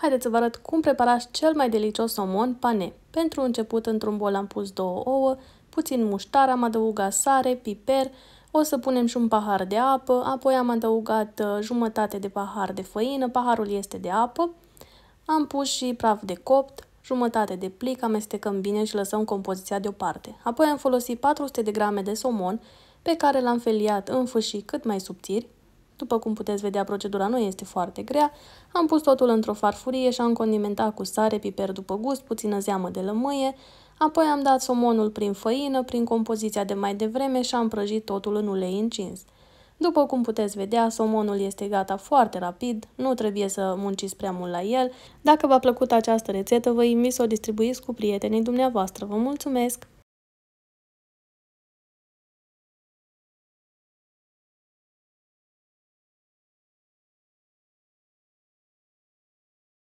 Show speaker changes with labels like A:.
A: Haideți să vă arăt cum preparați cel mai delicios somon pane. Pentru început, într-un bol am pus două ouă, puțin muștar, am adăugat sare, piper, o să punem și un pahar de apă, apoi am adăugat uh, jumătate de pahar de făină, paharul este de apă, am pus și praf de copt, jumătate de plic, amestecăm bine și lăsăm compoziția deoparte. Apoi am folosit 400 de grame de somon pe care l-am feliat în fâșii cât mai subțiri, după cum puteți vedea, procedura nu este foarte grea. Am pus totul într-o farfurie și am condimentat cu sare, piper după gust, puțină zeamă de lămâie, apoi am dat somonul prin făină, prin compoziția de mai devreme și am prăjit totul în ulei încins. După cum puteți vedea, somonul este gata foarte rapid, nu trebuie să munciți prea mult la el. Dacă v-a plăcut această rețetă, vă invit să o distribuiți cu prietenii dumneavoastră. Vă mulțumesc!